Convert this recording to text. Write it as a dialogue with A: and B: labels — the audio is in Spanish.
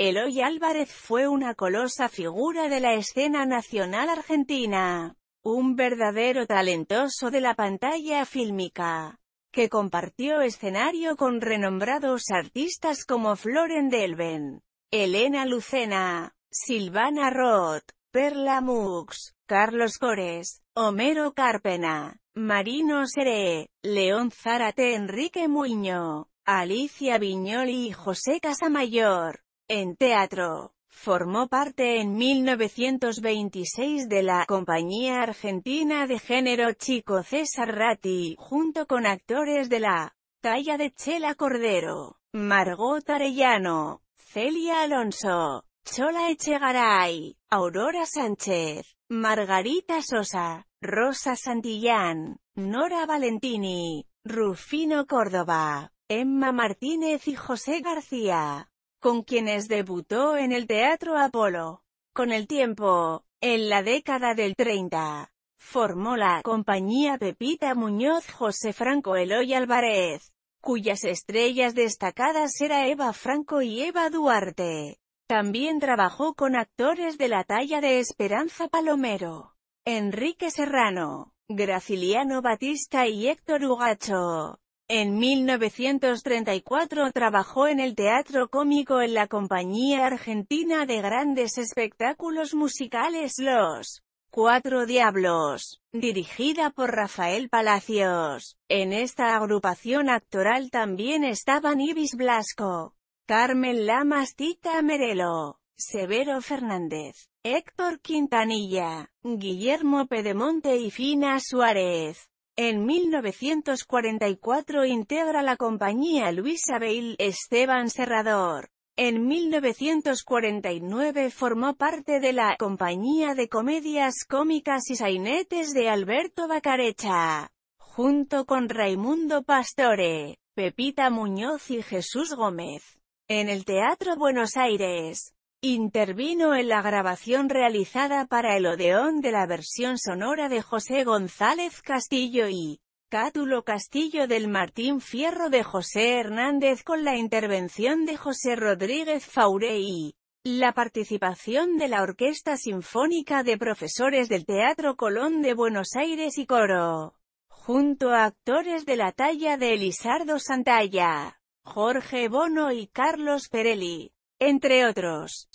A: Eloy Álvarez fue una colosa figura de la escena nacional argentina, un verdadero talentoso de la pantalla fílmica, que compartió escenario con renombrados artistas como Floren Delven, Elena Lucena, Silvana Roth, Perla Mux, Carlos Górez, Homero Carpena, Marino Seré, León Zárate Enrique Muño, Alicia Viñoli y José Casamayor. En teatro, formó parte en 1926 de la Compañía Argentina de Género Chico César Ratti, junto con actores de la talla de Chela Cordero, Margot Arellano, Celia Alonso, Chola Echegaray, Aurora Sánchez, Margarita Sosa, Rosa Santillán, Nora Valentini, Rufino Córdoba, Emma Martínez y José García con quienes debutó en el Teatro Apolo. Con el tiempo, en la década del 30, formó la compañía Pepita Muñoz José Franco Eloy Álvarez, cuyas estrellas destacadas eran Eva Franco y Eva Duarte. También trabajó con actores de la talla de Esperanza Palomero, Enrique Serrano, Graciliano Batista y Héctor Ugacho. En 1934 trabajó en el teatro cómico en la Compañía Argentina de Grandes Espectáculos Musicales Los Cuatro Diablos, dirigida por Rafael Palacios. En esta agrupación actoral también estaban Ibis Blasco, Carmen Lamastita Tita Merelo, Severo Fernández, Héctor Quintanilla, Guillermo Pedemonte y Fina Suárez. En 1944 integra la compañía Luis Abel Esteban Serrador. En 1949 formó parte de la compañía de comedias cómicas y sainetes de Alberto Bacarecha, junto con Raimundo Pastore, Pepita Muñoz y Jesús Gómez. En el Teatro Buenos Aires, Intervino en la grabación realizada para el Odeón de la versión sonora de José González Castillo y Cátulo Castillo del Martín Fierro de José Hernández con la intervención de José Rodríguez Faure y la participación de la Orquesta Sinfónica de Profesores del Teatro Colón de Buenos Aires y Coro, junto a actores de la talla de Elizardo Santalla, Jorge Bono y Carlos Perelli entre otros.